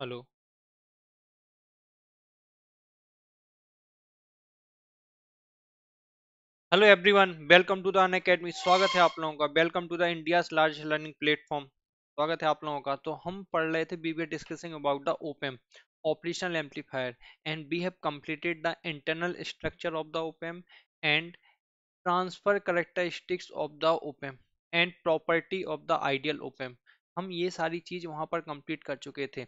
Hello hello everyone welcome to the Unacademy स्वागत है आप लोगों का welcome to the India large learning platform स्वागत है आप लोगों का तो हम पढ़ रहे थे we discussing about the op amp operational amplifier and we have completed the internal structure of the op amp and transfer characteristics of the op amp and property of the ideal op amp हम ये सारी चीज़ वहां पर कंप्लीट कर चुके थे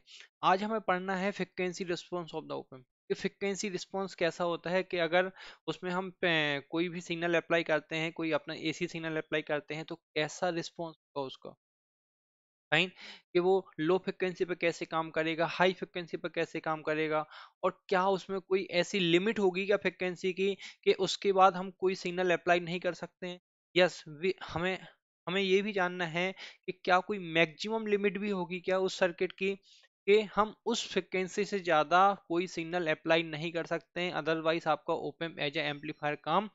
आज हमें पढ़ना है frequency response of the op amp कि फ्रिक्वेंसी रिस्पॉन्स कैसा होता है कि अगर उसमें हम कोई भी सिग्नल अप्लाई करते हैं कोई अपना ए सिग्नल अप्लाई करते हैं तो कैसा रिस्पॉन्स होगा उसका फाइन कि वो लो फ्रिक्वेंसी पर कैसे काम करेगा हाई फ्रिक्वेंसी पर कैसे काम करेगा और क्या उसमें कोई ऐसी लिमिट होगी क्या फ्रिक्वेंसी की कि उसके बाद हम कोई सिग्नल अप्लाई नहीं कर सकते हैं यस yes, हमें हमें ये भी जानना है कि क्या कोई मैक्सिमम लिमिट भी होगी क्या उस सर्किट की कि हम उस फ्रिक्वेंसी से ज़्यादा कोई सिग्नल अप्लाई नहीं कर सकते हैं अदरवाइज आपका ओपन एज एम्पलीफायर काम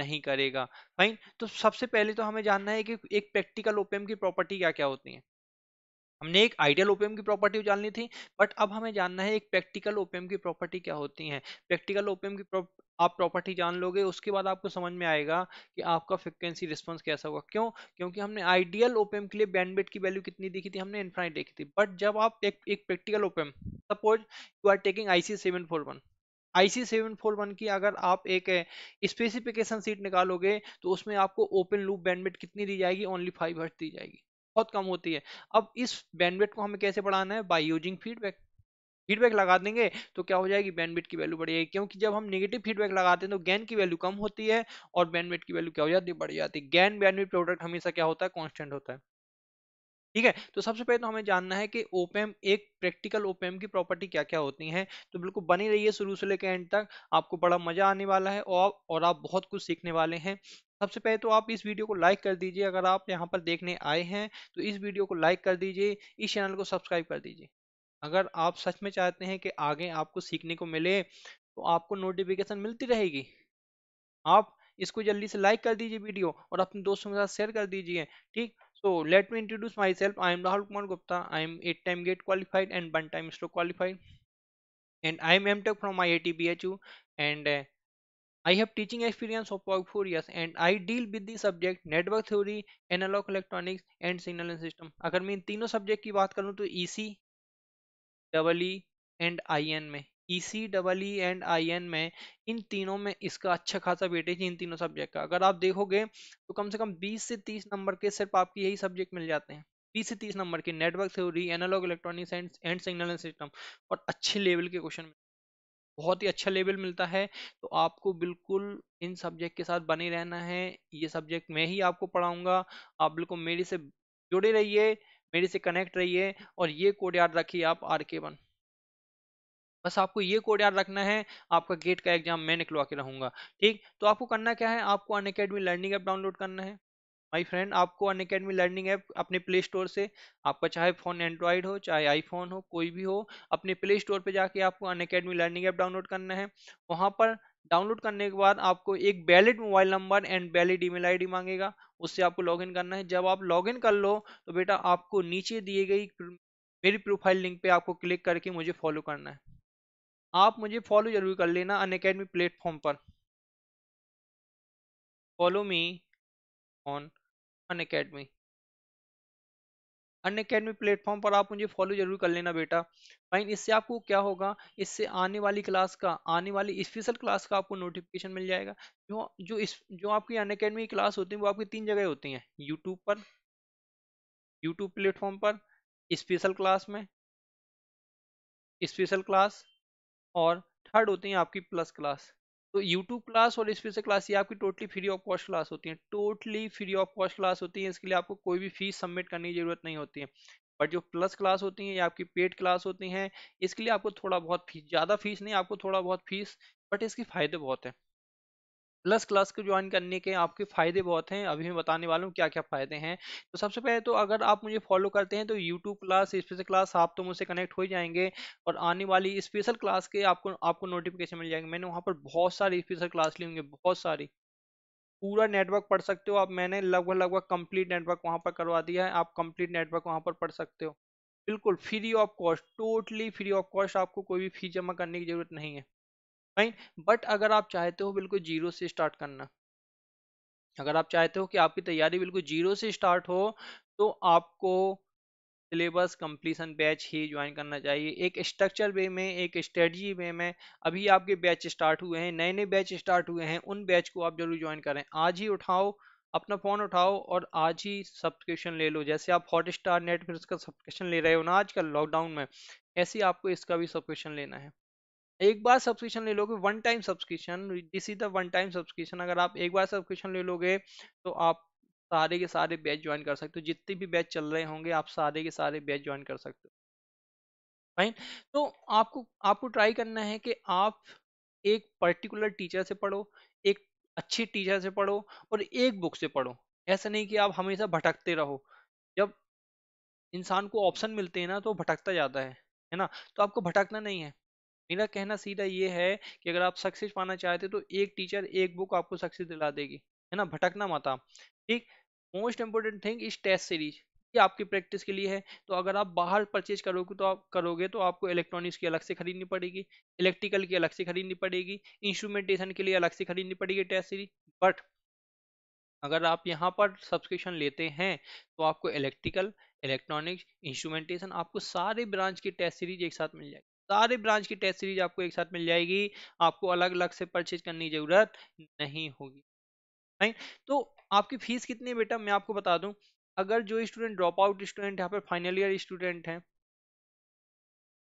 नहीं करेगा फाइन तो सबसे पहले तो हमें जानना है कि एक प्रैक्टिकल ओपेम की प्रॉपर्टी क्या क्या होती है हमने एक आइडियल ओपीएम की प्रॉपर्टी जाननी थी बट अब हमें जानना है एक प्रैक्टिकल ओपीएम की प्रॉपर्टी क्या होती है प्रैक्टिकल ओपीएम की आप प्रॉपर्टी जान लोगे उसके बाद आपको समझ में आएगा कि आपका फ्रिक्वेंसी रिस्पांस कैसा होगा क्यों क्योंकि हमने आइडियल ओपीएम के लिए बैंडविड्थ की वैल्यू कितनी देखी थी हमने इनफाइट देखी थी बट जब आप एक एक practical op amp suppose you are taking IC seven four one IC seven four one की अगर आप एक स्पेसिफिकेशन सीट निकालोगे तो उसमें आपको ओपन लूप बैंडविड्थ कितनी दी जाएगी ओनली फाइव हर्ट दी जाएगी बहुत कम होती है अब इस बैंडविड्थ को हमें कैसे बढ़ाना है बाय यूजिंग फीडबैक फीडबैक लगा देंगे तो क्या हो जाएगी बैंडविड्थ की वैल्यू बढ़ जाएगी क्योंकि जब हम नेगेटिव फीडबैक लगाते हैं तो गैन की वैल्यू कम होती है और बैंडविड्थ की वैल्यू क्या हो जाती है बढ़ जाती है गैन बैंडविड्थ प्रोडक्ट हमेशा क्या होता है कॉन्स्टेंट होता है ठीक है तो सबसे पहले तो हमें जानना है कि ओपेम एक प्रैक्टिकल ओपेम की प्रॉपर्टी क्या क्या होती है तो बिल्कुल बनी रही शुरू से लेकर एंड तक आपको बड़ा मजा आने वाला है और और आप बहुत कुछ सीखने वाले हैं सबसे पहले तो आप इस वीडियो को लाइक कर दीजिए अगर आप यहाँ पर देखने आए हैं तो इस वीडियो को लाइक कर दीजिए इस चैनल को सब्सक्राइब कर दीजिए अगर आप सच में चाहते हैं कि आगे आपको सीखने को मिले तो आपको नोटिफिकेशन मिलती रहेगी आप इसको जल्दी से लाइक कर दीजिए वीडियो और अपने दोस्तों के साथ शेयर कर दीजिए ठीक So let me introduce myself. I am Rahul Kumar Gupta. I am eight time gate qualified and one time stroke qualified. And I am MTech from IIT BHU and uh, I have teaching experience of about 4 years and I deal with the subject network theory, analog electronics and signal and system. agar main इन तीनों subject की बात करूं तो EC, double e and in mein E C double E and I N में इन तीनों में इसका अच्छा खासा वेटेज इन तीनों सब्जेक्ट का अगर आप देखोगे तो कम से कम 20 से 30 नंबर के सिर्फ आपके यही सब्जेक्ट मिल जाते हैं 20 से 30 नंबर के network theory analog electronics and and signal system और अच्छे लेवल के क्वेश्चन बहुत ही अच्छा लेवल मिलता है तो आपको बिल्कुल इन सब्जेक्ट के साथ बने रहना है ये सब्जेक्ट मैं ही आपको पढ़ाऊंगा आप बिल्कुल मेरे से जुड़े रहिए मेरे से कनेक्ट रहिए और ये कोड याद रखिए आप आर के वन बस आपको ये कोड याद रखना है आपका गेट का एग्जाम मैं निकलवा के रहूँगा ठीक तो आपको करना क्या है आपको Unacademy learning app download करना है माई फ्रेंड आपको अन अकेडमी लर्निंग ऐप अपने प्ले स्टोर से आपका चाहे फ़ोन एंड्रॉयड हो चाहे आईफोन हो कोई भी हो अपने प्ले स्टोर पर जाके आपको Unacademy learning app download करना है वहाँ पर डाउनलोड करने के बाद आपको एक valid mobile number and valid email ID मांगेगा उससे आपको लॉगिन करना है जब आप लॉगिन कर लो तो बेटा आपको नीचे दिए गई मेरी प्रोफाइल लिंक पे आपको क्लिक करके मुझे फॉलो करना है आप मुझे फॉलो जरूर कर लेना अन अकेडमी प्लेटफॉर्म पर follow me on Unacademy Unacademy platform पर आप मुझे फॉलो जरूर कर लेना बेटा फाइन इससे आपको क्या होगा इससे आने वाली क्लास का आने वाली स्पेशल क्लास का आपको नोटिफिकेशन मिल जाएगा जो जो इस जो आपकी अन अकेडमी क्लास होती है वो आपकी तीन जगह होती हैं यूट्यूब पर यूट्यूब प्लेटफॉर्म पर स्पेशल क्लास में स्पेशल क्लास और थर्ड होती हैं आपकी प्लस क्लास तो यूट्यूब क्लास और स्पेशल क्लास ये आपकी totally free of cost class होती है totally free of cost class होती है इसके लिए आपको कोई भी फीस सबमिट करने की जरूरत नहीं होती है बट जो प्लस क्लास होती है ये आपकी पेड क्लास होती हैं इसके लिए आपको थोड़ा बहुत फीस ज़्यादा फीस नहीं आपको थोड़ा बहुत फीस बट इसके फायदे बहुत हैं प्लस क्लास को ज्वाइन करने के आपके फ़ायदे बहुत हैं अभी मैं बताने वाला हूँ क्या क्या फ़ायदे हैं तो सबसे पहले तो अगर आप मुझे फॉलो करते हैं तो यूट्यूब क्लास स्पेशल क्लास आप तो मुझसे कनेक्ट हो जाएंगे और आने वाली स्पेशल क्लास के आपको आपको नोटिफिकेशन मिल जाएंगे मैंने वहाँ पर बहुत सारी स्पेशल क्लास ली होंगी बहुत सारी पूरा नेटवर्क पढ़ सकते हो आप मैंने लगभग लगभग कंप्लीट नेटवर्क वहाँ पर करवा दिया है आप कंप्लीट नेटवर्क वहाँ पर पढ़ सकते हो बिल्कुल free of cost totally free of cost आपको कोई भी फीस जमा करने की ज़रूरत नहीं है फाइन बट अगर आप चाहते हो बिल्कुल जीरो से स्टार्ट करना अगर आप चाहते हो कि आपकी तैयारी बिल्कुल जीरो से स्टार्ट हो तो आपको सिलेबस कंप्लीसन बैच ही ज्वाइन करना चाहिए एक स्ट्रक्चर वे में एक स्ट्रेटजी वे में अभी आपके बैच स्टार्ट हुए हैं नए नए बैच स्टार्ट हुए हैं उन बैच को आप जरूर ज्वाइन करें आज ही उठाओ अपना फ़ोन उठाओ और आज ही सब्सक्रिप्शन ले लो जैसे आप हॉट स्टार नेटफ्लिक्स का सब्सक्रिप्शन ले रहे हो ना आजकल लॉकडाउन में ऐसे ही आपको इसका भी सब्सक्रिप्शन लेना है एक बार सब्सक्रिप्शन ले लोगे one time subscription this is the one time subscription अगर आप एक बार सब्सक्रिप्शन ले लोगे तो आप सारे के सारे बैच ज्वाइन कर सकते हो जितने भी बैच चल रहे होंगे आप सारे के सारे बैच ज्वाइन कर सकते हो फाइन तो आपको आपको ट्राई करना है कि आप एक पर्टिकुलर टीचर से पढ़ो एक अच्छी टीचर से पढ़ो और एक बुक से पढ़ो ऐसा नहीं कि आप हमेशा भटकते रहो जब इंसान को ऑप्शन मिलते हैं ना तो भटकता जाता है है ना तो आपको भटकना नहीं है मेरा कहना सीधा ये है कि अगर आप सक्सेस पाना चाहते हो तो एक टीचर एक बुक आपको सक्सेस दिला देगी है ना भटकना मत आप ठीक मोस्ट इंपॉर्टेंट थिंग इस टेस्ट सीरीज ये आपकी प्रैक्टिस के लिए है तो अगर आप बाहर परचेज करोगे तो आप करोगे तो आपको इलेक्ट्रॉनिक्स की अलग से खरीदनी पड़ेगी इलेक्ट्रिकल की अलग से खरीदनी पड़ेगी इंस्ट्रूमेंटेशन के लिए अलग से खरीदनी पड़ेगी टेस्ट सीरीज बट अगर आप यहाँ पर सब्सक्रिप्शन लेते हैं तो आपको इलेक्ट्रिकल इलेक्ट्रॉनिक्स इंस्ट्रूमेंटेशन आपको सारे ब्रांच की टेस्ट सीरीज एक साथ मिल जाएगी सारे ब्रांच की टेस्ट सीरीज आपको एक साथ मिल जाएगी आपको अलग अलग से परचेज करने की ज़रूरत नहीं होगी राइट तो आपकी फीस कितनी है बेटा मैं आपको बता दूं अगर जो स्टूडेंट ड्रॉप आउट स्टूडेंट यहाँ पर फाइनल ईयर स्टूडेंट हैं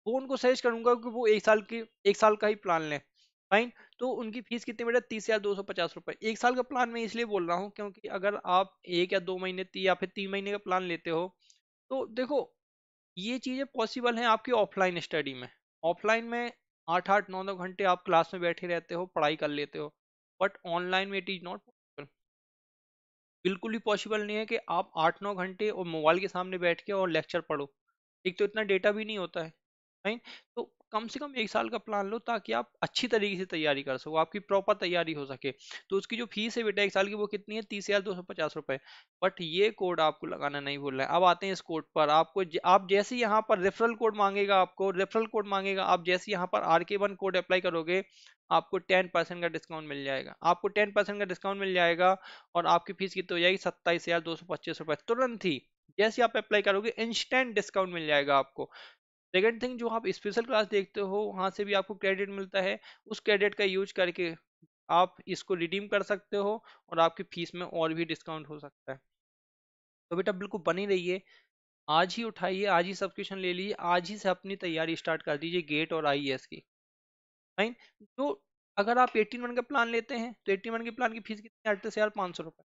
वो उनको सजेस्ट करूंगा कि वो एक साल की एक साल का ही प्लान लें फाइन तो उनकी फीस कितनी बेटा तीस या दो सौ पचास रुपए एक साल का प्लान मैं इसलिए बोल रहा हूँ क्योंकि अगर आप एक या दो महीने या फिर तीन महीने का प्लान लेते हो तो देखो ये चीज़ें पॉसिबल हैं आपकी ऑफलाइन स्टडी में ऑफलाइन में आठ आठ नौ नौ घंटे आप क्लास में बैठे रहते हो पढ़ाई कर लेते हो बट ऑनलाइन में इट इज नॉट पॉसिबल बिल्कुल भी पॉसिबल नहीं है कि आप आठ नौ घंटे और मोबाइल के सामने बैठ के और लेक्चर पढ़ो एक तो इतना डेटा भी नहीं होता है राइट तो कम से कम एक साल का प्लान लो ताकि आप अच्छी तरीके से तैयारी कर सको आपकी प्रॉपर तैयारी हो सके तो उसकी जो फीस है बेटा एक साल की वो कितनी है तीस हज़ार दो सौ पचास रुपये बट ये कोड आपको लगाना नहीं भूल रहा है अब आते हैं इस कोड पर आपको ज, आप जैसे यहाँ पर रेफरल कोड मांगेगा आपको रेफरल कोड मांगेगा आप जैसे यहाँ पर are K one code apply करोगे आपको टेन परसेंट का डिस्काउंट मिल जाएगा आपको टेन परसेंट का डिस्काउंट मिल जाएगा और आपकी फीस कितनी हो जाएगी सत्ताईस हज़ार दो सौ पच्चीस रुपए तुरंत ही जैसे आप अप्लाई करोगे इंस्टेंट डिस्काउंट मिल जाएगा आपको सेकेंड थिंग जो आप स्पेशल क्लास देखते हो वहाँ से भी आपको क्रेडिट मिलता है उस क्रेडिट का यूज करके आप इसको रिडीम कर सकते हो और आपकी फीस में और भी डिस्काउंट हो सकता है तो बेटा बिल्कुल बनी रहिए आज ही उठाइए आज ही सब्सक्रिप्शन ले लीजिए आज ही से अपनी तैयारी स्टार्ट कर दीजिए गेट और आई e की फाइन तो अगर आप एट्टी वन का प्लान लेते हैं तो एट्टी वन के प्लान की फीस कितनी अड़तीस हज़ार पाँच सौ रुपये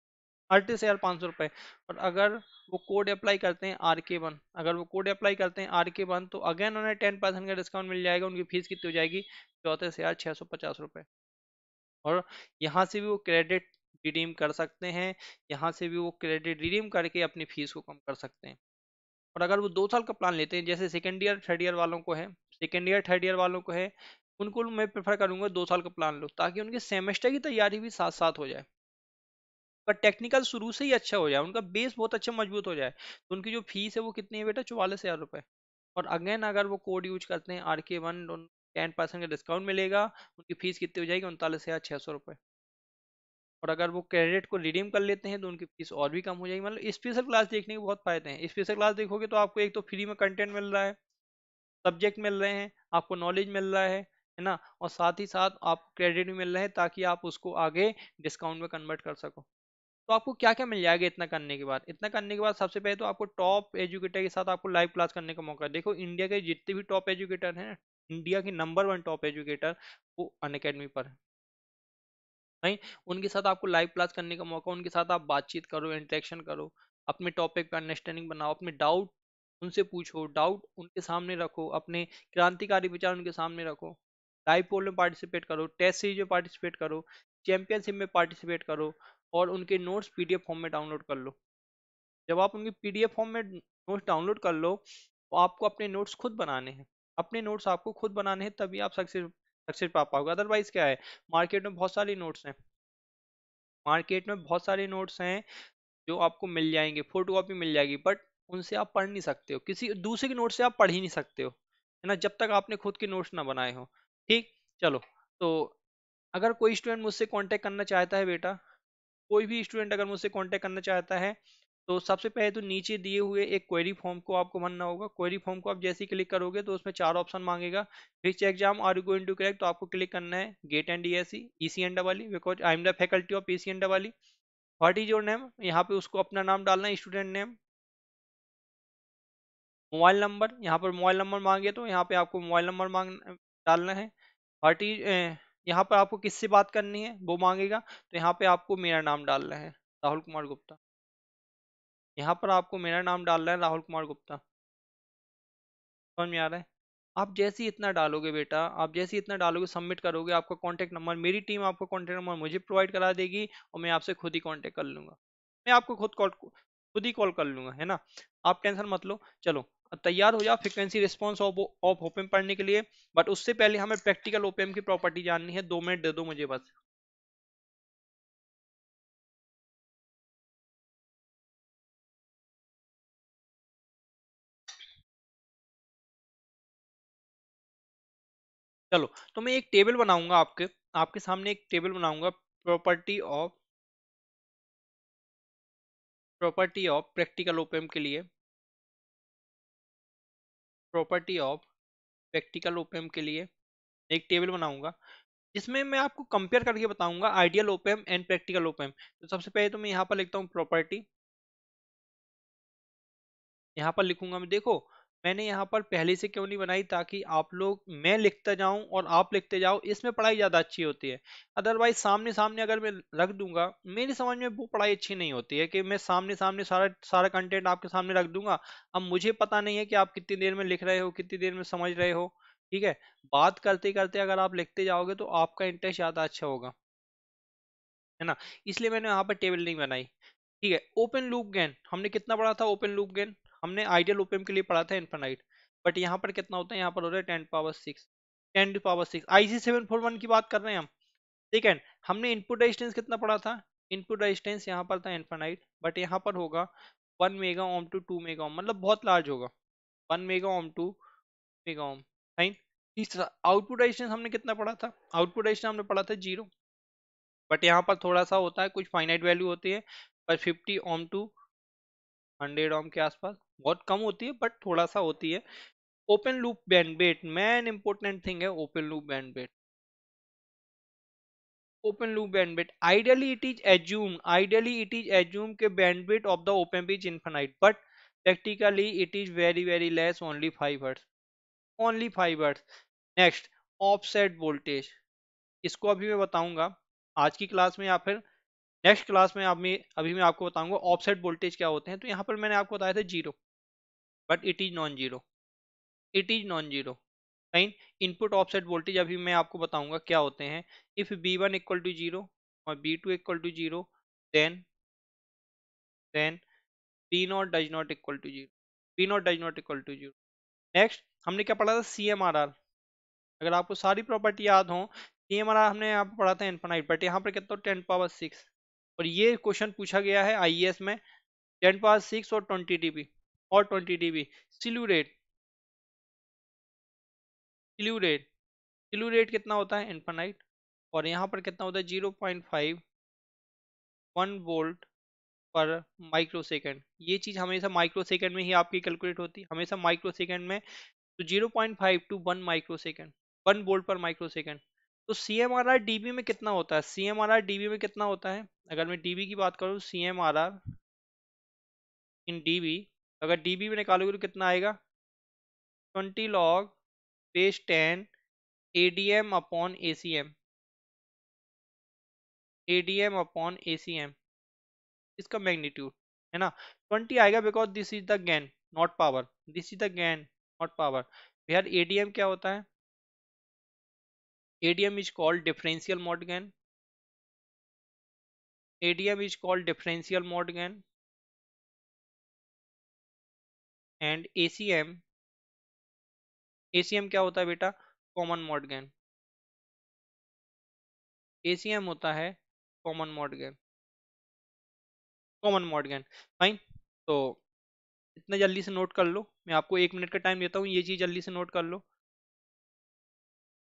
अड़तीस हज़ार पाँच सौ रुपये और अगर वो कोड अप्लाई करते हैं आर के वन अगर वो कोड अप्लाई करते हैं आर के वन तो अगेन उन्हें टेन परसेंट का डिस्काउंट मिल जाएगा उनकी फीस कितनी हो जाएगी चौंतीस हज़ार छः सौ पचास रुपये और यहाँ से भी वो क्रेडिट रिडीम कर सकते हैं यहाँ से भी वो क्रेडिट रिडीम करके अपनी फीस को कम कर सकते हैं और अगर वो दो साल का प्लान लेते हैं जैसे सेकेंड ईयर थर्ड ईयर वालों को है सेकेंड ईयर थर्ड ईयर वालों को है उनको मैं प्रेफर करूँगा दो साल का प्लान लो ताकि उनके सेमेस्टर की तैयारी भी साथ साथ हो जाए पर टेक्निकल शुरू से ही अच्छा हो जाए उनका बेस बहुत अच्छा मजबूत हो जाए तो उनकी जो फीस है वो कितनी है बेटा चौवालीस हज़ार रुपये और अगेन अगर वो कोड यूज करते हैं R K one ten percent का डिस्काउंट मिलेगा उनकी फीस कितनी हो जाएगी उनतालीस हज़ार छः सौ रुपये और अगर वो क्रेडिट को रिडीम कर लेते हैं तो उनकी फीस और भी कम हो जाएगी मतलब स्पेशल क्लास देखने के बहुत फायदे हैं स्पेशल क्लास देखोगे तो आपको एक तो फ्री में कंटेंट मिल रहा है सब्जेक्ट मिल रहे हैं आपको नॉलेज मिल रहा है है ना और साथ ही साथ आप क्रेडिट भी मिल रहे हैं ताकि आप उसको आगे डिस्काउंट में कन्वर्ट कर सको तो आपको क्या क्या मिल जाएगा इतना करने के बाद इतना करने के बाद सबसे पहले तो आपको टॉप एजुकेटर के साथ आपको लाइव क्लास करने का मौका देखो इंडिया के जितने भी टॉप एजुकेटर हैं इंडिया के नंबर वन टॉप एजुकेटर वो अन अकेडमी पर है नहीं उनके साथ आपको लाइव क्लास करने का मौका उनके साथ आप बातचीत करो इंटरेक्शन करो अपने टॉपिक का अंडरस्टैंडिंग बनाओ अपने डाउट उनसे पूछो डाउट उनके सामने रखो अपने क्रांतिकारी विचार उनके सामने रखो लाइव पोल में पार्टिसिपेट करो टेस्ट सीरीज में पार्टिसिपेट करो चैंपियनशिप में पार्टिसिपेट करो और उनके नोट्स पीडीएफ फॉर्म में डाउनलोड कर लो जब आप उनके पीडीएफ फॉर्म में नोट्स डाउनलोड कर लो तो आपको अपने नोट्स खुद बनाने हैं अपने नोट्स आपको खुद बनाने हैं तभी आप सक्सेस सक्सेस पा पाओगे अदरवाइज क्या है मार्केट में बहुत सारे नोट्स हैं मार्केट में बहुत सारे नोट्स हैं जो आपको मिल जाएंगे फोटो कॉपी मिल जाएगी बट उनसे आप पढ़ नहीं सकते हो किसी दूसरे के नोट से आप पढ़ ही नहीं सकते हो है ना जब तक आपने खुद के नोट्स ना बनाए हो ठीक चलो तो अगर कोई स्टूडेंट मुझसे कांटेक्ट करना चाहता है बेटा कोई भी स्टूडेंट अगर मुझसे कॉन्टैक्ट करना चाहता है तो सबसे पहले तो नीचे दिए हुए एक क्वेरी फॉर्म को आपको भरना होगा क्वेरी फॉर्म को आप जैसे ही क्लिक करोगे तो उसमें चार ऑप्शन मांगेगा which exam are you going to crack तो आपको क्लिक करना है GATE and D S C E C and double because I am the faculty of E C N double what is your name यहाँ पे उसको अपना नाम डालना है स्टूडेंट नेम मोबाइल नंबर यहाँ पर मोबाइल नंबर मांगे तो यहाँ पे आपको मोबाइल नंबर मांग डालना है व्हाट इज यहाँ पर आपको किससे बात करनी है वो मांगेगा तो यहाँ पे आपको मेरा नाम डालना है राहुल कुमार गुप्ता यहाँ पर आपको मेरा नाम डालना है राहुल कुमार गुप्ता समझ में आ रहा है आप जैसे ही इतना डालोगे बेटा आप जैसे ही इतना डालोगे सबमिट करोगे आपका कॉन्टैक्ट नंबर मेरी टीम आपको कॉन्टैक्ट नंबर मुझे प्रोवाइड करा देगी और मैं आपसे खुद ही कॉन्टैक्ट कर लूँगा मैं आपको खुद कॉल खुद ही कॉल कर लूँगा है ना आप टेंशन मत लो चलो तैयार हो जाओ फ्रिक्वेंसी रिस्पॉन्स ऑफ ओपेम पढ़ने के लिए बट उससे पहले हमें प्रैक्टिकल ओपेम की प्रॉपर्टी जाननी है दो मिनट दे दो मुझे बस चलो तो मैं एक टेबल बनाऊंगा आपके आपके सामने एक टेबल बनाऊंगा property of property of practical op amp के लिए प्रॉपर्टी ऑफ प्रैक्टिकल ओपेम के लिए एक टेबल बनाऊंगा जिसमें मैं आपको कंपेयर करके बताऊंगा ideal op amp and practical op amp तो सबसे पहले तो मैं यहाँ पर लिखता हूँ प्रॉपर्टी यहाँ पर लिखूंगा मैं देखो मैंने यहाँ पर पहले से क्यों नहीं बनाई ताकि आप लोग मैं लिखता जाऊँ और आप लिखते जाओ इसमें पढ़ाई ज़्यादा अच्छी होती है अदरवाइज सामने सामने अगर मैं रख दूंगा मेरी समझ में वो पढ़ाई अच्छी नहीं होती है कि मैं सामने सामने सारा सारा कंटेंट आपके सामने रख दूंगा अब मुझे पता नहीं है कि आप कितनी देर में लिख रहे हो कितनी देर में समझ रहे हो ठीक है बात करते करते अगर आप लिखते जाओगे तो आपका इंटरेस्ट ज़्यादा अच्छा होगा है ना इसलिए मैंने यहाँ पर टेबल नहीं बनाई ठीक है ओपन लूप गेन हमने कितना पढ़ा था ओपन लूप गेन हमने आइडियल ओपीएम के लिए पढ़ा था इन्फेनाइट बट यहाँ पर कितना होता है यहाँ पर हो रहा है ten power six ten to power six IC seven four one की बात कर रहे हैं हम है हमने इनपुट रेजिस्टेंस कितना पढ़ा था इनपुट रेजिस्टेंस यहाँ पर था इन्फेनाइट बट यहाँ पर होगा one mega ohm two two mega ohm मतलब बहुत लार्ज होगा one mega ohm two mega ohm right तीसरा आउटपुट रेजिस्टेंस हमने कितना पढ़ा था आउटपुट रेजिस्टेंस हमने पढ़ा था जीरो बट यहाँ पर थोड़ा सा होता है कुछ फाइनाइट वैल्यू होती है पर fifty ohm two hundred ohm के आसपास बहुत कम होती है बट थोड़ा सा होती है open loop bandwidth main important thing है open loop bandwidth open loop bandwidth ideally it is assume ideally it is assume के bandwidth of the open बीच infinite but practically it is very very less only five hertz only five hertz next offset voltage इसको अभी मैं बताऊंगा आज की class में या फिर नेक्स्ट क्लास में अभी मैं आपको बताऊंगा ऑफसेट वोल्टेज क्या होते हैं तो यहाँ पर मैंने आपको बताया था zero but it is non zero it is non zero right input offset voltage अभी मैं आपको बताऊंगा क्या होते हैं if B one equal to zero और B two equal to zero then then B naught does not equal to zero B naught does not equal to zero next हमने क्या पढ़ा था सी एम आर आर अगर आपको सारी property याद हो सी एम आर आर हमने यहाँ पर पढ़ा था इन्फाइट बट यहाँ पर कहता हूँ टेन पावर सिक्स और ये क्वेश्चन पूछा गया है आई एस e में टेन पावर सिक्स और ट्वेंटी डी बी और 20 dB सिल्यूरेट सिल्यूरेट सिल्यूरेट कितना होता है इन्फानाइट और यहाँ पर कितना होता है zero point five one volt per microsecond ये चीज़ हमेशा माइक्रो सेकेंड में ही आपकी कैलकुलेट होती है हमेशा माइक्रो सेकेंड में तो zero point five to one microsecond one volt per microsecond तो C M R R D B में कितना होता है C M R R D B में कितना होता है अगर मैं डी बी की बात करूँ C M R R in D B अगर अगर बी में निकालोगे तो कितना आएगा twenty log base ten A D M upon A C M A D M upon A C M इसका मैग्नीट्यूड है ना ट्वेंटी आएगा because this is the gain not power this is the gain not power यार M क्या होता है A D M is called differential mode gain M is called differential mode gain and C M क्या होता है बेटा common mode gain ACM होता है common mode gain common mode gain fine तो इतना जल्दी से नोट कर लो मैं आपको एक मिनट का टाइम देता हूँ ये चीज़ जल्दी से नोट कर लो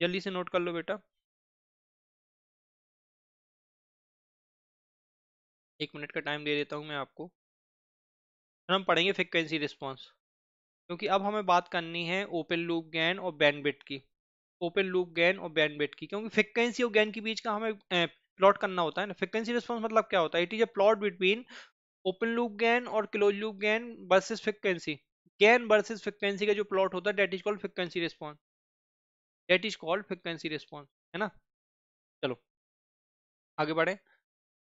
जल्दी से नोट कर लो बेटा एक मिनट का टाइम दे देता हूँ मैं आपको हम पढ़ेंगे फ्रिक्वेंसी रिस्पॉन्स क्योंकि अब हमें बात करनी है ओपन लूप गैन और बैंडविड्थ की ओपन लूप गैन और बैंडविड्थ की क्योंकि फ्रिक्वेंसी और गैन के बीच का हमें प्लॉट करना होता है ना फ्रिक्वेंसी रिस्पॉन्स मतलब क्या होता है it is a plot between open loop gain और close loop gain versus frequency gain versus frequency का जो प्लॉट होता है that is called frequency response that is called frequency response है ना चलो आगे बढ़े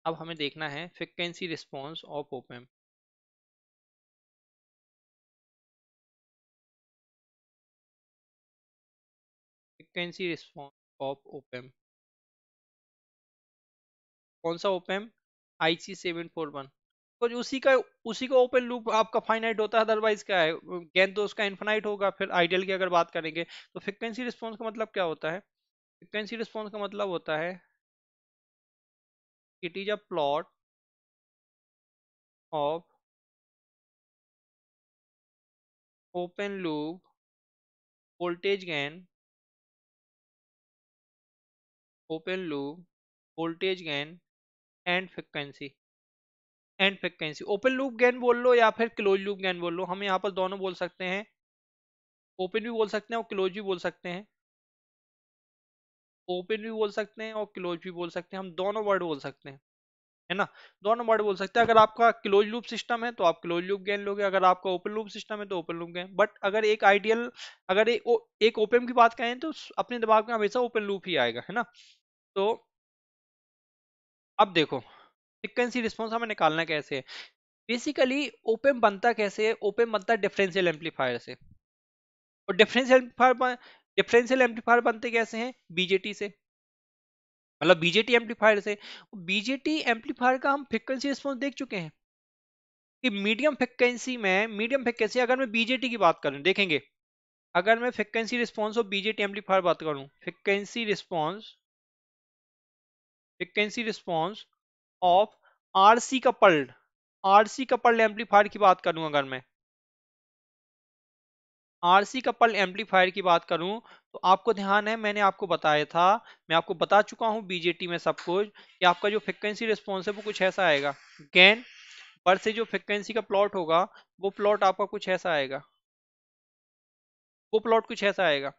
अब हमें देखना है frequency response of open frequency response of op-amp कौन सा op-amp I C seven four one तो उसी का उसी का ओपन लूप आपका फाइनाइट होता है अदरवाइज क्या है गेंद तो उसका इनफाइनाइट होगा फिर आइडियल की अगर बात करेंगे तो फ्रिक्वेंसी रिस्पॉन्स का मतलब क्या होता है फ्रिक्वेंसी रिस्पॉन्स का मतलब होता है it is a plot of open loop voltage gain open loop voltage gain and frequency and frequency open loop gain बोल लो या फिर क्लोज लूप गेन बोल लो हम यहाँ पर दोनों बोल सकते हैं ओपन भी बोल सकते हैं और क्लोज भी बोल सकते हैं ओपन भी बोल सकते हैं और क्लोज भी बोल सकते हैं हम दोनों वर्ड बोल सकते हैं है ना दोनों वर्ड बोल सकते हैं अगर आपका क्लोज लूप सिस्टम है तो आप क्लोज लूप गेन लोगे अगर आपका ओपन लूप सिस्टम है तो ओपन लूप गेन बट अगर एक आइडियल अगर एक ओपन की बात करें तो अपने दिमाग में हमेशा ओपन लूप ही आएगा है ना तो अब देखो फ्रिक्वेंसी रिस्पॉन्स हमें निकालना कैसे है बेसिकली ओपन बनता कैसे है ओपन बनता है डिफरेंशियल एम्पलीफायर से और डिफरेंशियल एम्पलीफायर डिफरेंशियल एम्पलीफायर बनते कैसे हैं बीजेटी से मतलब बीजेटी एम्पलीफायर से बीजेटी एम्पलीफायर का हम फ्रिक्वेंसी रिस्पॉन्स देख चुके हैं कि मीडियम फ्रिक्वेंसी में मीडियम फ्रिक्वेंसी अगर मैं बीजेटी की बात करूं देखेंगे अगर मैं फ्रिक्वेंसी रिस्पॉन्स और बीजेटी एम्पलीफायर बात करूं frequency response frequency response of RC coupled RC coupled amplifier की बात करूं अगर मैं आरसी कपल एम्पलीफायर की बात करूं तो आपको ध्यान है मैंने आपको बताया था मैं आपको बता चुका हूं बीजेटी में सब कुछ कि आपका जो फ्रिक्वेंसी रिस्पॉन्स है वो कुछ ऐसा आएगा गैन पर से जो फ्रिक्वेंसी का प्लॉट होगा वो प्लॉट आपका कुछ ऐसा आएगा वो प्लॉट कुछ ऐसा आएगा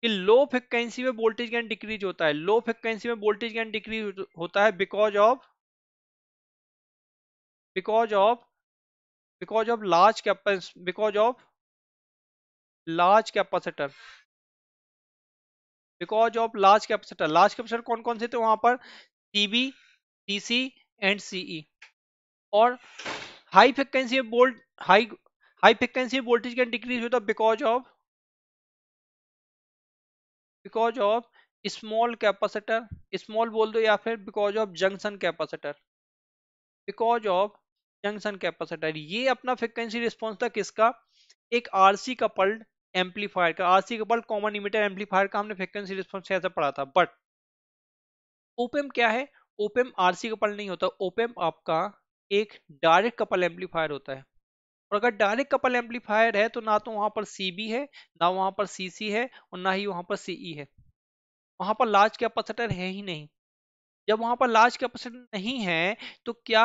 कि लो फ्रिक्वेंसी में वोल्टेज गैन डिक्रीज होता है लो फ्रिक्वेंसी में वोल्टेज गैन डिक्रीज होता है because of because of because of large capacity because of large capacitor because of large capacitor large capacitor कौन कौन से थे वहां पर सीबी सी एंड सीई और high frequency volt high high frequency voltage gain decrease होता because of because of small capacitor small बोल दो या फिर because of junction capacitor because of junction capacitor ये अपना फ्रिक्वेंसी रिस्पॉन्स था किसका एक आरसी कपल्ड एम्पलीफायर का आरसी के कपल्ड कॉमन इमिटर एम्पलीफायर का हमने फ्रिक्वेंसी रिस्पॉन्स ऐसा पढ़ा था बट ओपेम क्या है ओपेम आरसी कपल नहीं होता ओपेम आपका एक डायरेक्ट कपल एम्पलीफायर होता है और अगर डायरेक्ट कपल एम्पलीफायर है तो ना तो वहां पर सी है ना वहां पर सी है और ना ही वहां पर सीई e है वहां पर लार्ज कैपेसिटर है ही नहीं जब वहां पर लार्ज कैपेसिटर नहीं है तो क्या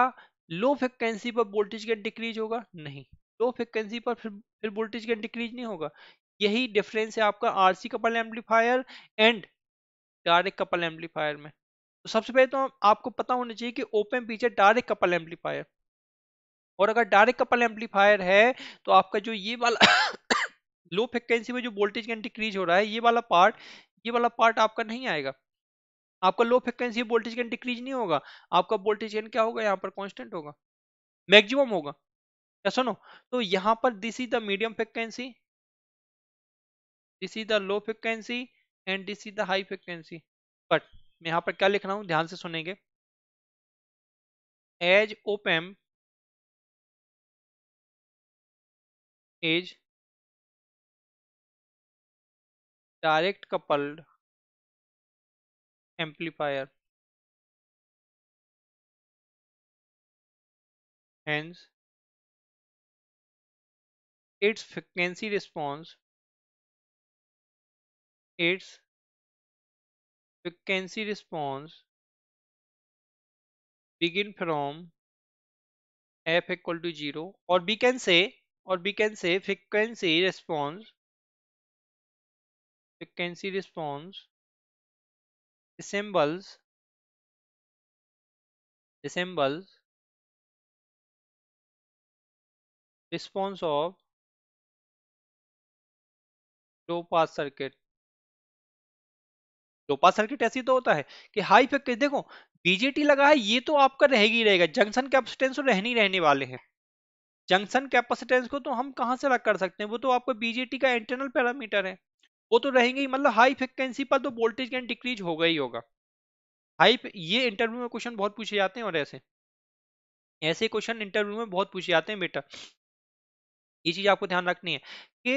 लो फ्रिक्वेंसी पर वोल्टेज गेट डिक्रीज होगा नहीं लो तो फ्रिक्वेंसी पर फिर फिर वोल्टेज का डिक्रीज नहीं होगा यही डिफरेंस है आपका RC couple amplifier and direct couple amplifier में तो सबसे पहले तो आपको पता होना चाहिए कि ओपन पीछे डायरेक्ट कपल एम्पलीफायर और अगर डायरेक्ट कपल एम्पलीफायर है तो आपका जो ये वाला लो फ्रिक्वेंसी में जो वोल्टेज का डिक्रीज हो रहा है ये वाला पार्ट ये वाला पार्ट आपका नहीं आएगा आपका लो फ्रिक्वेंसी वोल्टेज का डिक्रीज नहीं होगा आपका वोल्टेज गेन क्या होगा यहाँ पर कॉन्स्टेंट होगा मैक्सिमम होगा क्या अच्छा, सुनो तो यहां पर this is the medium frequency this is the low frequency and this is the high frequency but मैं यहां पर क्या लिख रहा हूं ध्यान से सुनेंगे as op-amp as direct coupled amplifier hence its frequency response its frequency response begin from f equal to 0 or we can say or we can say frequency response frequency response resembles resembles response of low pass circuit low pass circuit ऐसी तो होता है कि high effective देखो BJT लगा है ये तो आपका रहेगी रहेगा जंक्शन कैपेसिटेंस तो रहने रहने वाले हैं जंक्शन कैपेसिटेंस को तो हम कहाँ से अलग कर सकते हैं वो तो आपका बीजेटी का इंटरनल पैरामीटर है वो तो रहेंगे ही मतलब हाई फ्रिक्वेंसी पर तो वोल्टेज गेन डिक्रीज होगा ही होगा हाई ये इंटरव्यू में क्वेश्चन बहुत पूछे जाते हैं और ऐसे ऐसे क्वेश्चन इंटरव्यू में बहुत पूछे जाते हैं बेटा ये चीज आपको ध्यान रखनी है कि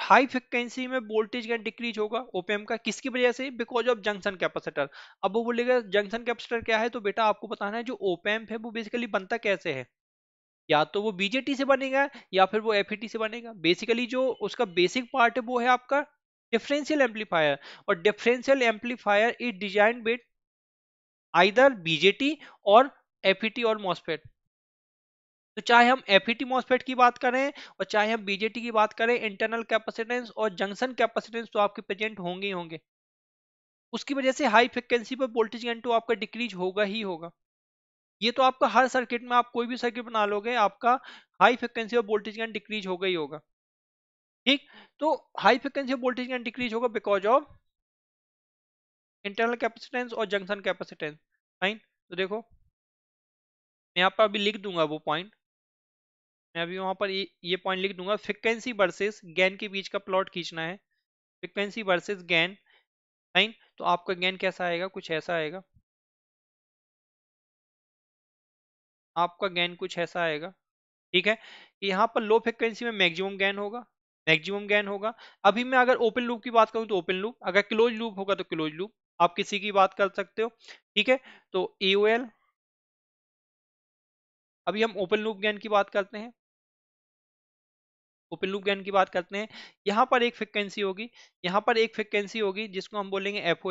हाई फ्रिक्वेंसी में वोल्टेज का डिक्रीज होगा ओपीएम का किसकी वजह से बिकॉज ऑफ जंक्शन कैपेसिटर अब वो बोलेगा जंक्शन कैपेसिटर क्या है तो बेटा आपको बताना है जो ओपीएम है वो बेसिकली बनता कैसे है या तो वो बीजेटी से बनेगा या फिर वो एफ e से बनेगा बेसिकली जो उसका बेसिक पार्ट है वो है आपका डिफरेंशियल एम्पलीफायर और differential amplifier is design with either BJT और एफ e और मॉस्फेट तो चाहे हम एफ ई e की बात करें और चाहे हम बीजेटी की बात करें इंटरनल कैपेसिटेंस और जंक्शन कैपेसिटेंस तो आपके प्रेजेंट होंगे ही होंगे उसकी वजह से हाई फ्रिक्वेंसी पर वोल्टेज तो गेन आपका डिक्रीज होगा ही होगा ये तो आपका हर सर्किट में आप कोई भी सर्किट बना लोगे आपका हाई फ्रिक्वेंसी पर वोल्टेज गेन डिक्रीज होगा ही होगा ठीक तो हाई फ्रिक्वेंसी पर वोल्टेज गेन डिक्रीज होगा बिकॉज ऑफ इंटरनल कैपेसिटेंस और जंक्शन कैपेसिटेंस फाइन तो देखो मैं यहाँ पर अभी लिख दूंगा वो पॉइंट मैं अभी वहां पर ये, ये पॉइंट लिख दूंगा फ्रिक्वेंसी वर्सेस गैन के बीच का प्लॉट खींचना है फ्रिक्वेंसी वर्सेस गैन साइन तो आपका गैन कैसा आएगा कुछ ऐसा आएगा आपका गैन कुछ ऐसा आएगा ठीक है यहाँ पर लो फ्रिक्वेंसी में मैक्सिमम गैन होगा मैक्सिमम गैन होगा अभी मैं अगर ओपन लूप की बात करूँ तो ओपन लूप अगर क्लोज लूप होगा तो क्लोज लूप आप किसी की बात कर सकते हो ठीक है तो एल अभी हम ओपन लूप गैन की बात करते हैं ओपन लूप गेन की बात करते हैं यहाँ पर एक फ्रिक्वेंसी होगी यहाँ पर एक फ्रिक्वेंसी होगी जिसको हम बोलेंगे एफ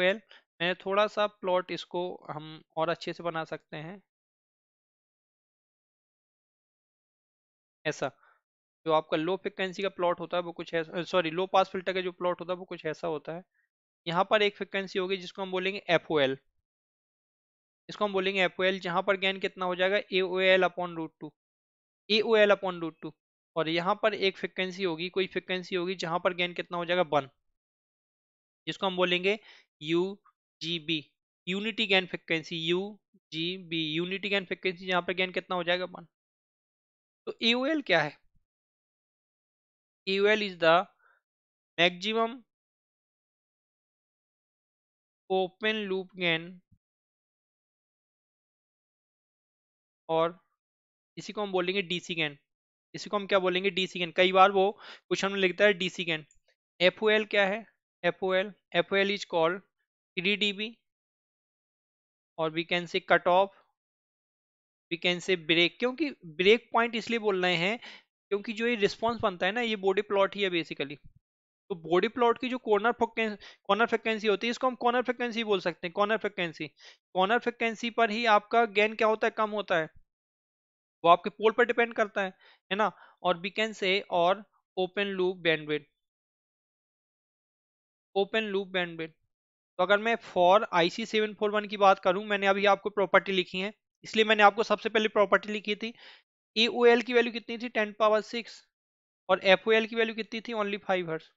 मैं थोड़ा सा प्लॉट इसको हम और अच्छे से बना सकते हैं ऐसा जो आपका लो फ्रिक्वेंसी का प्लॉट होता है वो कुछ ऐसा सॉरी लो पास फिल्टर का जो प्लॉट होता है वो कुछ ऐसा होता है यहाँ पर एक फ्रिक्वेंसी होगी जिसको हम बोलेंगे एफ इसको हम बोलेंगे एफ जहाँ पर गैन कितना हो जाएगा A O L upon root two A O L upon root two और यहाँ पर एक फ्रिक्वेंसी होगी कोई फ्रिक्वेंसी होगी जहाँ पर गेन कितना हो जाएगा वन जिसको हम बोलेंगे U G B unity gain frequency U G B unity gain frequency जहां पर गैन कितना हो जाएगा वन तो एल क्या है L is the maximum open loop gain और इसी को हम बोलेंगे डीसी गैन इसी को हम क्या बोलेंगे डी सी कई बार वो क्वेश्चन में लिखता है D C gain F O L क्या है F O L F O L is called D D B और we can say cut off we can say break क्योंकि ब्रेक पॉइंट इसलिए बोल रहे हैं क्योंकि जो ये रिस्पॉन्स बनता है ना ये बॉडी प्लॉट ही है बेसिकली तो बॉडी प्लॉट की जो कॉर्नर कॉर्नर फ्रिक्वेंसी होती है इसको हम कॉर्नर फ्रिक्वेंसी बोल सकते हैं कॉर्नर फ्रिक्वेंसी कॉर्नर फ्रिक्वेंसी पर ही आपका गेन क्या होता है कम होता है वो आपके पोल पर डिपेंड करता है है ना और वी कैन से और open loop bandwidth open loop bandwidth तो अगर मैं for IC seven four one की बात करूं मैंने अभी आपको प्रॉपर्टी लिखी है इसलिए मैंने आपको सबसे पहले प्रॉपर्टी लिखी थी ए ओ एल की वैल्यू कितनी थी टेन पावर सिक्स और एफ ओ एल की वैल्यू कितनी थी only five hertz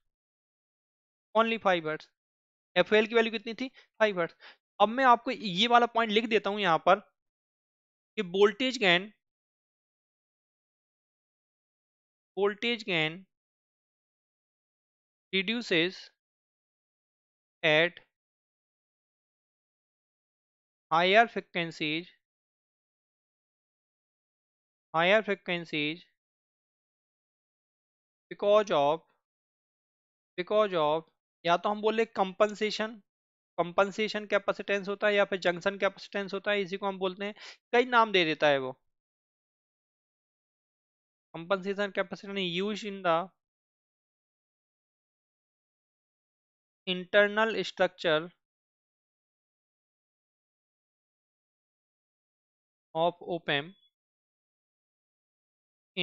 only five hertz F O L की वैल्यू कितनी थी फाइव हर्स अब मैं आपको ये वाला पॉइंट लिख देता हूँ यहाँ पर कि voltage gain voltage gain reduces at higher frequencies higher frequencies because of because of या तो हम बोले कंपनसेशन कंपनसेशन कैपेसिटेंस होता है या फिर जंक्शन कैपेसिटेंस होता है इसी को हम बोलते हैं कई नाम दे देता है वो compensation capacitor used in the internal structure of op-amp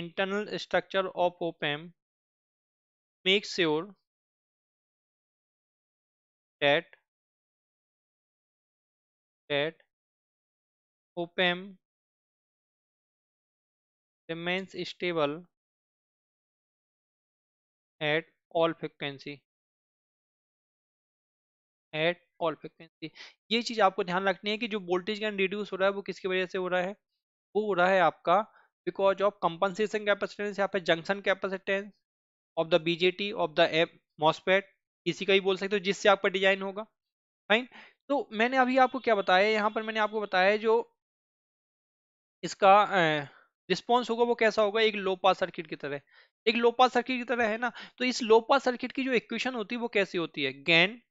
internal structure of op-amp make sure that that op-amp remains stable at all frequency at all frequency ये चीज आपको ध्यान रखनी है कि जो वोल्टेज गैन रिड्यूस हो रहा है वो किसकी वजह से हो रहा है वो हो रहा है आपका बिकॉज ऑफ कंपनसेशन कैपेसिटेंस यहाँ पे junction capacitance of the BJT of the FET MOSFET इसी का ही बोल सकते हो जिससे आपका डिजाइन होगा फाइन तो मैंने अभी आपको क्या बताया यहाँ पर मैंने आपको बताया जो इसका रिस्पॉन्स होगा वो कैसा होगा एक लो पास सर्किट की तरह एक लो पास सर्किट की तरह है ना तो इस लो पास सर्किट की जो इक्वेशन होती है वो कैसी होती है गैन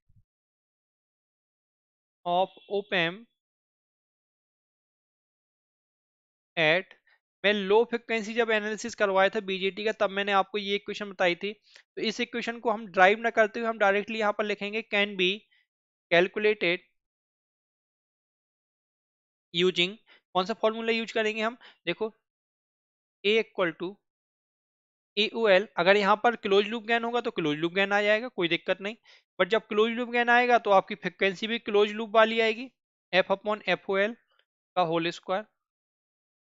ऑफ ओपेम एट मैं लो फ्रिक्वेंसी जब एनालिसिस करवाया था बीजेटी का तब मैंने आपको ये इक्वेशन बताई थी तो इस इक्वेशन को हम ड्राइव ना करते हुए हम डायरेक्टली यहां पर लिखेंगे कैन बी कैलकुलेटेड यूजिंग कौन सा फॉर्मूला यूज करेंगे हम देखो A equal to A L अगर यहाँ पर क्लोज लूप गैन होगा तो क्लोज लूप गैन आ जाएगा कोई दिक्कत नहीं बट जब क्लोज लूप गैन आएगा तो आपकी फ्रिक्वेंसी भी क्लोज लूप वाली आएगी F upon F O L का होल स्क्वायर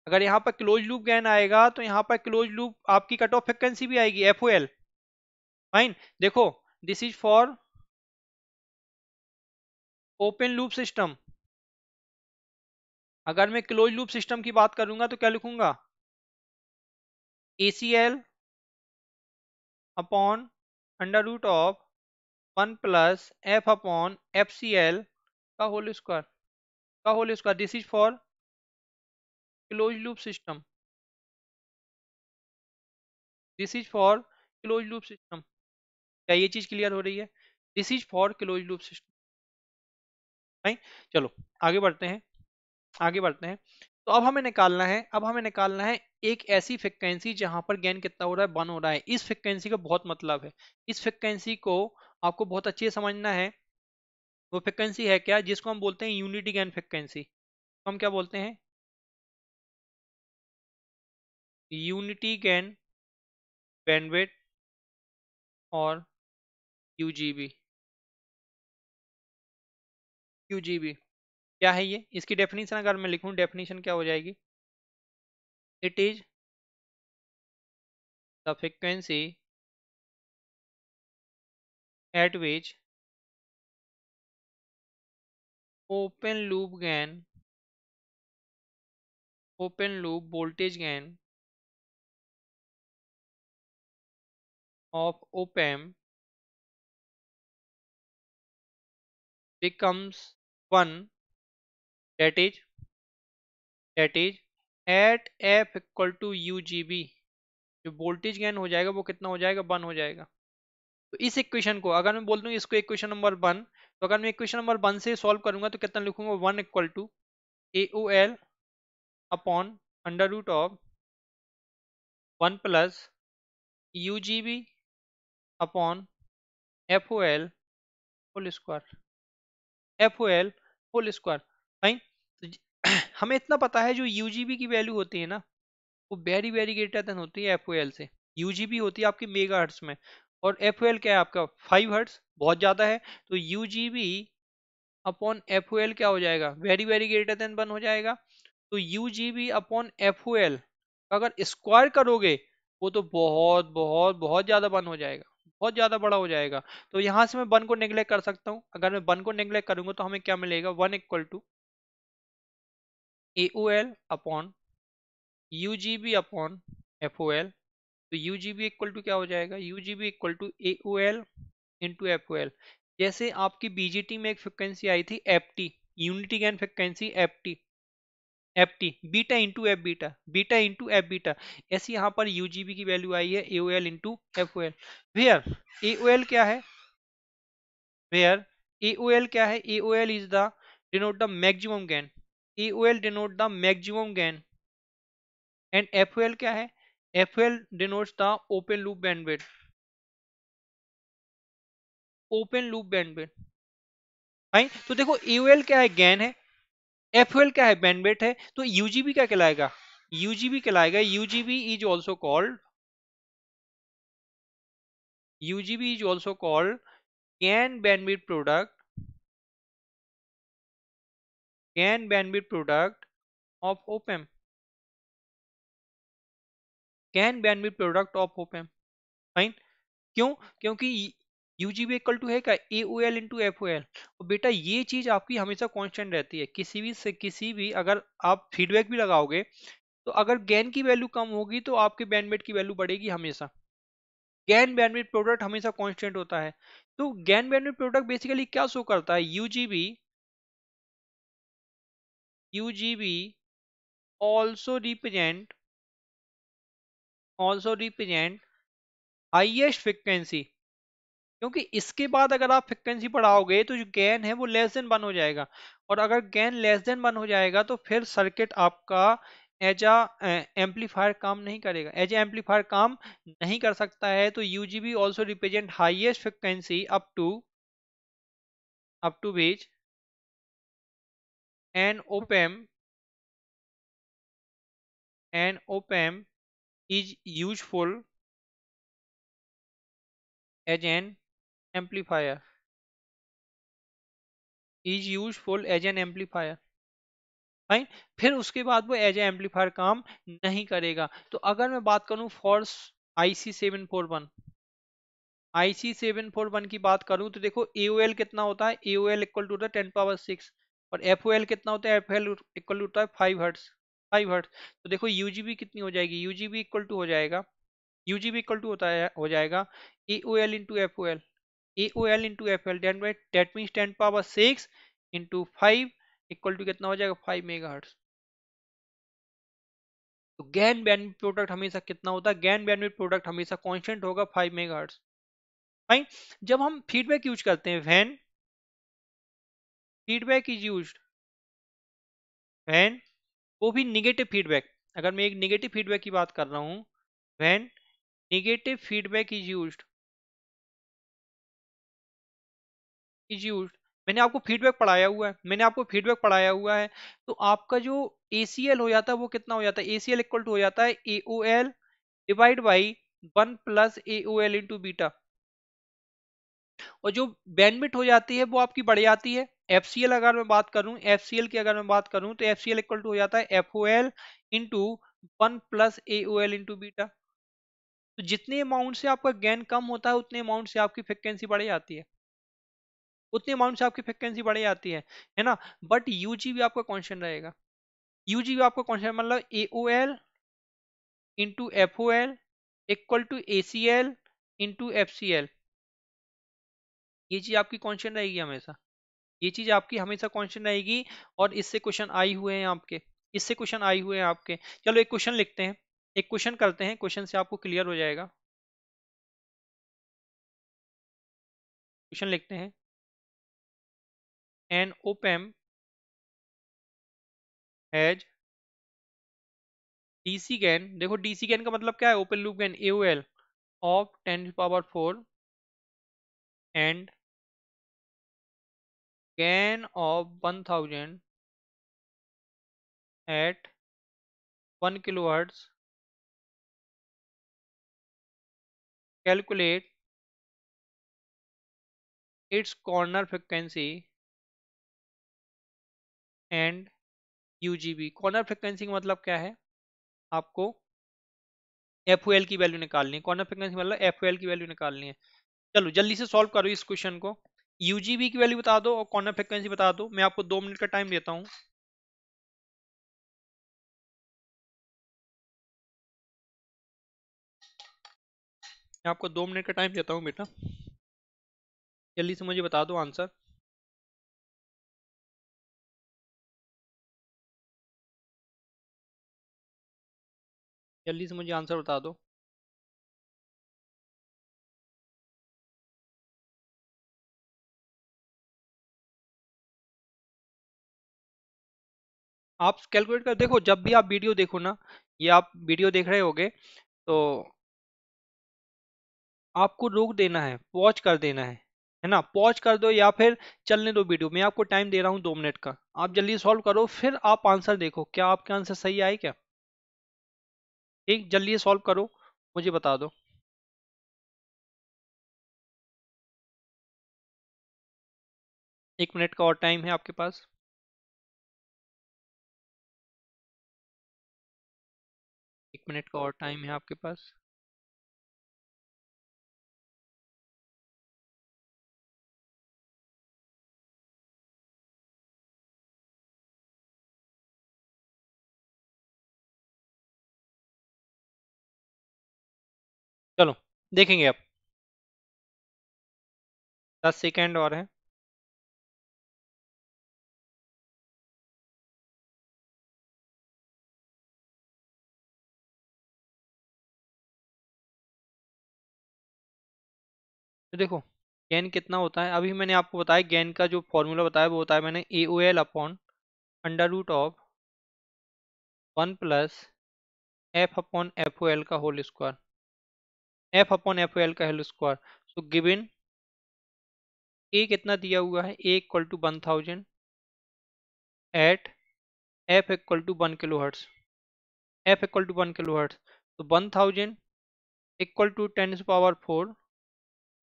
अगर यहाँ पर क्लोज लूप गैन आएगा तो यहाँ पर क्लोज लूप आपकी कट ऑफ फ्रिक्वेंसी भी आएगी एफ ओ एल फाइन देखो this is for open loop system अगर मैं क्लोज लूप सिस्टम की बात करूंगा तो क्या लिखूंगा A C L upon under root of one plus F upon F C L का होल स्क्वायर का whole square this is for close loop system this is for close loop system क्या ये चीज क्लियर हो रही है this is for close loop system नहीं चलो आगे बढ़ते हैं आगे बढ़ते हैं तो अब हमें निकालना है अब हमें निकालना है एक ऐसी फ्रिक्वेंसी जहां पर गेन कितना हो रहा है वन हो रहा है इस फ्रिक्वेंसी का बहुत मतलब है इस फ्रिक्वेंसी को आपको बहुत अच्छे समझना है वो फ्रिक्वेंसी है क्या जिसको हम बोलते हैं यूनिटी गेन फ्रिक्वेंसी हम क्या बोलते हैं यूनिटी गेन बैंडविड और यूजीबी यूजीबी क्या है ये इसकी डेफिनेशन अगर मैं लिखूं डेफिनेशन क्या हो जाएगी it is the frequency at which open loop gain open loop voltage gain of op amp becomes 1 that is that is at F equal to U G B जो वोल्टेज गेन हो जाएगा वो कितना हो जाएगा वन हो जाएगा तो इस इक्वेशन को अगर मैं बोल दूँ इसको इक्वेशन नंबर वन तो अगर मैं इक्वेशन नंबर वन से सॉल्व करूंगा तो कितना लिखूंगा one equal to A O L upon under root of one plus U G B upon F O L whole square F O L whole square हमें इतना पता है जो यू की वैल्यू होती है ना वो वेरी वेरी ग्रेटर देन होती है एफ से यू होती है आपकी मेगा हर्ट्स में और एफ क्या है आपका फाइव हर्ट्स बहुत ज़्यादा है तो यू अपॉन एफ क्या हो जाएगा very very greater than one हो जाएगा तो यू अपॉन एफ अगर स्क्वायर करोगे वो तो बहुत बहुत बहुत ज़्यादा वन हो जाएगा बहुत ज़्यादा बड़ा हो जाएगा तो यहाँ से मैं वन को निगलेक्ट कर सकता हूँ अगर मैं वन को निगलेक्ट करूँगा तो हमें क्या मिलेगा one equal to AOL upon U upon F O तो यू इक्वल टू क्या हो जाएगा U G B equal to A O L into F O L जैसे आपकी बीजीटी में एक फ्रिक्वेंसी आई थी F T unity gain frequency F T beta into F beta beta into F beta ऐसी यहां पर यू जी बी की वैल्यू आई है A O L into F where A क्या है वेयर ए एल क्या है A is the denote the maximum gain EOL denote the maximum gain and F L क्या है F L denote the open loop bandwidth open loop bandwidth fine तो देखो L e क्या है gain है F L क्या है bandwidth है तो यूजीबी क्या कहलाएगा यूजीबी कहलाएगा UGB is also called UGB is also called gain bandwidth product Can bandwidth product of OPAMP. Can bandwidth product of OPAMP. Fine क्यों क्योंकि U G B equal to है क्या A O L into F O L और बेटा ये चीज़ आपकी हमेशा constant रहती है किसी भी से किसी भी अगर आप फीडबैक भी लगाओगे तो अगर गैन की वैल्यू कम होगी तो आपके बैंडमेट की वैल्यू बढ़ेगी हमेशा गैन बैंडमेट प्रोडक्ट हमेशा कांस्टेंट होता है तो गैन बैंडमेट प्रोडक्ट बेसिकली क्या शो करता है U G B UGB also represent also represent highest frequency क्योंकि इसके बाद अगर आप फ्रिक्वेंसी बढ़ाओगे तो जो गैन है वो लेस देन बन हो जाएगा और अगर गैन लेस देन बन हो जाएगा तो फिर सर्किट आपका एज अ एम्पलीफायर काम नहीं करेगा एज एम्पलीफायर काम नहीं कर सकता है तो UGB also also represent highest frequency up to up to बीच an opamp an opamp is useful as an as is useful as an as fine फिर उसके बाद वो एज एम्पलीफायर काम नहीं करेगा तो अगर मैं बात करूं for IC seven four one IC seven four one की बात करूं तो देखो एल कितना होता है A O L equal to the ten power six और एफ कितना होता है एफ एल इक्वल होता है फाइव हर्ट्स फाइव हर्ट्स तो देखो यू कितनी हो जाएगी यू इक्वल टू हो जाएगा यू इक्वल टू होता है हो जाएगा A O L into F O L A O L into F L then by that means ten power six into five equal to कितना हो जाएगा फाइव मेगा हर्ट्स तो गैन बैनविट प्रोडक्ट हमेशा कितना होता है गैन बैनविट प्रोडक्ट हमेशा constant होगा फाइव मेगा फाइन जब हम फीडबैक यूज करते हैं when feedback is use when वो भी निगेटिव फीडबैक अगर मैं एक निगेटिव फीडबैक की बात कर रहा हूँ when negative feedback is use is use मैंने आपको फीडबैक पढ़ाया हुआ है मैंने आपको फीडबैक पढ़ाया हुआ है तो आपका जो ए हो जाता है वो कितना हो जाता है ए सी इक्वल टू हो जाता है A O L divide by one plus A O L into beta और जो बैंडविट हो जाती है वो आपकी बढ़ जाती है एफ अगर मैं बात करूं एफ की अगर मैं बात करूं तो एफ सी इक्वल टू हो जाता है F O L into one plus A O L into beta तो जितने अमाउंट से आपका गेन कम होता है उतने अमाउंट से आपकी फ्रिक्वेंसी बढ़ जाती है उतने अमाउंट से आपकी फ्रिक्वेंसी बढ़ जाती है है ना बट यूजी भी आपका कॉन्शन रहेगा यूजी भी आपका कॉन्शन मतलब A O L into F O L equal to A C L into F C L ये चीज आपकी कॉन्शन रहेगी हमेशा ये चीज आपकी हमेशा क्वेश्चन रहेगी और इससे क्वेश्चन आई हुए हैं आपके इससे क्वेश्चन आई हुए हैं आपके चलो एक क्वेश्चन लिखते हैं एक क्वेश्चन करते हैं क्वेश्चन से आपको क्लियर हो जाएगा क्वेश्चन लिखते हैं an opamp has DC gain देखो डीसी गैन का मतलब क्या है open loop gain L of ten power four and gain of 1000 at 1 kilohertz calculate its corner frequency and UGB corner frequency का मतलब क्या है आपको एफ की वैल्यू निकालनी है कॉर्नर फ्रिक्वेंसी मतलब एफ की वैल्यू निकालनी है चलो जल्दी से सॉल्व करो इस क्वेश्चन को यूजीबी की वैल्यू बता दो और कॉर्नर फ्रिक्वेंसी बता दो मैं आपको दो मिनट का टाइम देता हूँ मैं आपको दो मिनट का टाइम देता हूँ बेटा जल्दी से मुझे बता दो आंसर जल्दी से मुझे आंसर बता दो आप कैलकुलेट कर देखो जब भी आप वीडियो देखो ना ये आप वीडियो देख रहे होगे तो आपको रोक देना है पॉज कर देना है है ना पॉज कर दो या फिर चलने दो वीडियो मैं आपको टाइम दे रहा हूँ दो मिनट का आप जल्दी सॉल्व करो फिर आप आंसर देखो क्या आपके आंसर सही आए क्या ठीक जल्दी सॉल्व करो मुझे बता दो एक मिनट का और टाइम है आपके पास मिनट का और टाइम है आपके पास चलो देखेंगे आप दस सेकेंड और है तो देखो गैन कितना होता है अभी मैंने आपको बताया गैन का जो फॉर्मूला बताया वो होता है मैंने A O L upon under root of one plus F upon F O L का whole square F upon F O L का whole square so given A कितना दिया हुआ है A equal to one thousand at F equal to one kilo hertz F equal to one kilo hertz तो one thousand equal to ten power four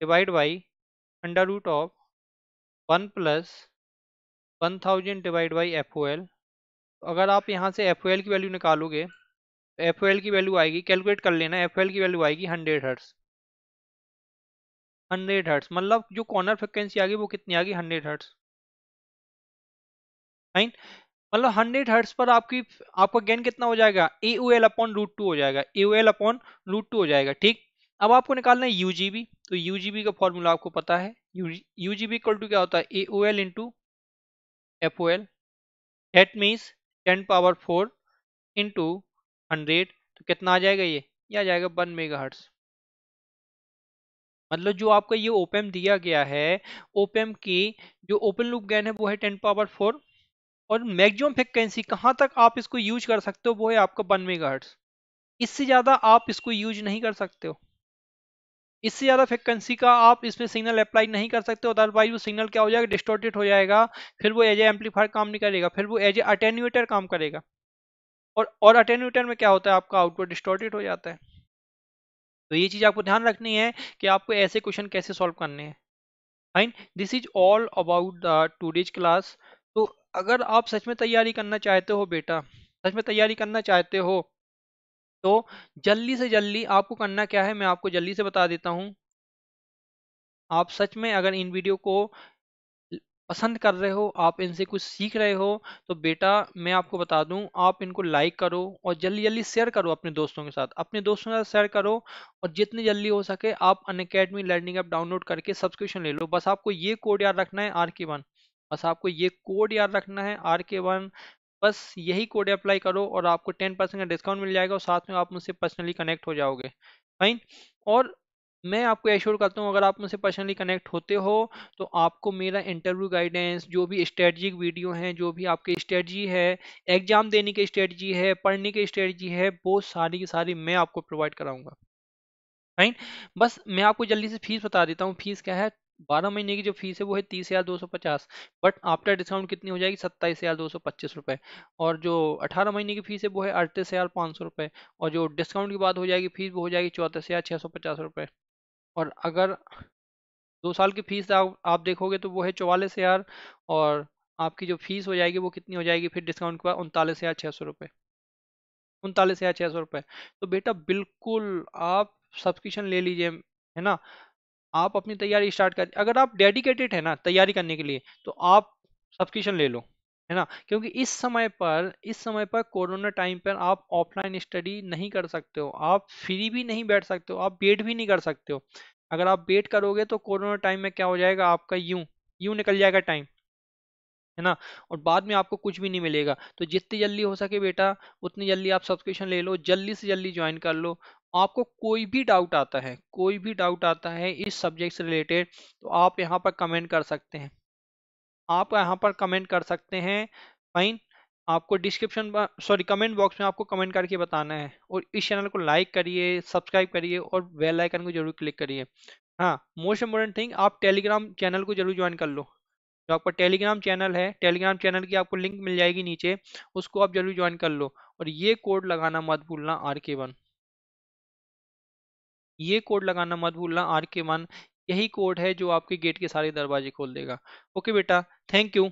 divide by under root of one plus one thousand divide by F O L तो अगर आप यहाँ से F O L की value निकालोगे तो F O L की वैल्यू आएगी कैलकुलेट कर लेना एफ ओ एल की वैल्यू आएगी हंड्रेड हर्ट्स हंड्रेड हर्ट्स मतलब जो कॉर्नर फ्रिक्वेंसी आ गई वो कितनी आ गई हंड्रेड हर्ट्स राइट मतलब हंड्रेड हर्ट्स पर आपकी आपका गेन कितना हो जाएगा A O L upon root two हो जाएगा A O L upon root two हो जाएगा ठीक अब आपको निकालना है यू जी बी तो यूजीबी का फॉर्मूला आपको पता है यूजीबी इक्वल टू क्या होता है A O L into F O L that means ten power four into hundred तो कितना आ जाएगा ये ये आ जाएगा वन मेगा हर्ट्स मतलब जो आपका ये ओपेम दिया गया है ओपेम की जो ओपन लूप गेन है वो है टेन पावर फोर और मैक्सिमम फ्रिक्वेंसी कहाँ तक आप इसको यूज कर सकते हो वो है आपका वन मेगा हर्ट्स इससे ज़्यादा आप इसको यूज नहीं कर सकते हो इससे ज़्यादा फ्रिक्वेंसी का आप इसमें सिग्नल अप्लाई नहीं कर सकते अदरवाइज वो सिग्नल क्या हो जाएगा डिस्टोर्टेड हो जाएगा फिर वो एज ए एम्पलीफायर काम नहीं करेगा फिर वो एज ए अटेन्यूएटर काम करेगा और और अटेन्यूएटर में क्या होता है आपका आउटपुट डिस्टोर्टेड हो जाता है तो ये चीज़ आपको ध्यान रखनी है कि आपको ऐसे क्वेश्चन कैसे सॉल्व करने हैं fine this is all about the today's class तो अगर आप सच में तैयारी करना चाहते हो बेटा सच में तैयारी करना चाहते हो तो जल्दी से जल्दी आपको करना क्या है मैं आपको जल्दी से बता देता हूँ आप सच में अगर इन वीडियो को पसंद कर रहे हो आप इनसे कुछ सीख रहे हो तो बेटा मैं आपको बता दूं आप इनको लाइक करो और जल्दी जल्दी शेयर करो अपने दोस्तों के साथ अपने दोस्तों के साथ शेयर करो और जितनी जल्दी हो सके आप Unacademy learning app download करके सब्सक्रिप्शन ले लो बस आपको ये कोड याद रखना है आर के वन बस आपको ये कोड याद रखना है आर के वन बस यही कोड अप्लाई करो और आपको टेन परसेंट का डिस्काउंट मिल जाएगा और साथ में आप मुझसे पर्सनली कनेक्ट हो जाओगे फाइन और मैं आपको एश्योर करता हूँ अगर आप मुझसे पर्सनली कनेक्ट होते हो तो आपको मेरा इंटरव्यू गाइडेंस जो भी स्ट्रेटजिक वीडियो हैं जो भी आपकी स्ट्रेटजी है एग्जाम देने की स्ट्रेटजी है पढ़ने की स्ट्रेटजी है वो सारी की सारी मैं आपको प्रोवाइड कराऊंगा फाइन बस मैं आपको जल्दी से फीस बता देता हूँ फीस क्या है बारह महीने की जो फीस है वो है तीस हजार दो सौ पचास बट आफ्टर डिस्काउंट कितनी हो जाएगी सत्ताईस हजार दो सौ पच्चीस रुपए और जो अठारह महीने की फीस है वो है अड़तीस हजार पाँच सौ रुपए और जो डिस्काउंट की बात हो जाएगी फीस वो हो जाएगी चौंतीस हजार छः सौ पचास रुपए और अगर दो साल की फीस आप, आप देखोगे तो वो है चौवालीस हजार और आपकी जो फीस हो जाएगी वो कितनी हो जाएगी फिर डिस्काउंट के बाद उनतालीस हजार छः सौ रुपये उनतालीस हजार छः सौ रुपये तो बेटा बिल्कुल आप सब्सक्रिप्शन ले लीजिए है ना आप अपनी तैयारी स्टार्ट कर अगर आप डेडिकेटेड है ना तैयारी करने के लिए तो आप सब्सक्रिप्शन ले लो है ना क्योंकि इस समय पर इस समय पर कोरोना टाइम पर आप ऑफलाइन स्टडी नहीं कर सकते हो आप फ्री भी नहीं बैठ सकते हो आप वेट भी नहीं कर सकते हो अगर आप वेट करोगे तो कोरोना टाइम में क्या हो जाएगा आपका यूं यूं निकल जाएगा टाइम है ना और बाद में आपको कुछ भी नहीं मिलेगा तो जितनी जल्दी हो सके बेटा उतनी जल्दी आप सब्सक्रिप्शन ले लो जल्दी से जल्दी ज्वाइन कर लो आपको कोई भी डाउट आता है कोई भी डाउट आता है इस सब्जेक्ट से रिलेटेड तो आप यहाँ पर कमेंट कर सकते हैं आप यहाँ पर कमेंट कर सकते हैं फाइन आपको डिस्क्रिप्शन सॉरी कमेंट बॉक्स में आपको कमेंट करके बताना है और इस चैनल को लाइक करिए सब्सक्राइब करिए और बेल आइकन को जरूर क्लिक करिए हाँ मोस्ट इम्पोर्टेंट थिंग आप टेलीग्राम चैनल को जरूर ज्वाइन कर लो जो आपका टेलीग्राम चैनल है टेलीग्राम चैनल की आपको लिंक मिल जाएगी नीचे उसको आप जरूर ज्वाइन कर लो और ये कोड लगाना मत भूलना आर के वन ये कोड लगाना मत भूलना आर के वन यही कोड है जो आपके गेट के सारे दरवाजे खोल देगा ओके बेटा थैंक यू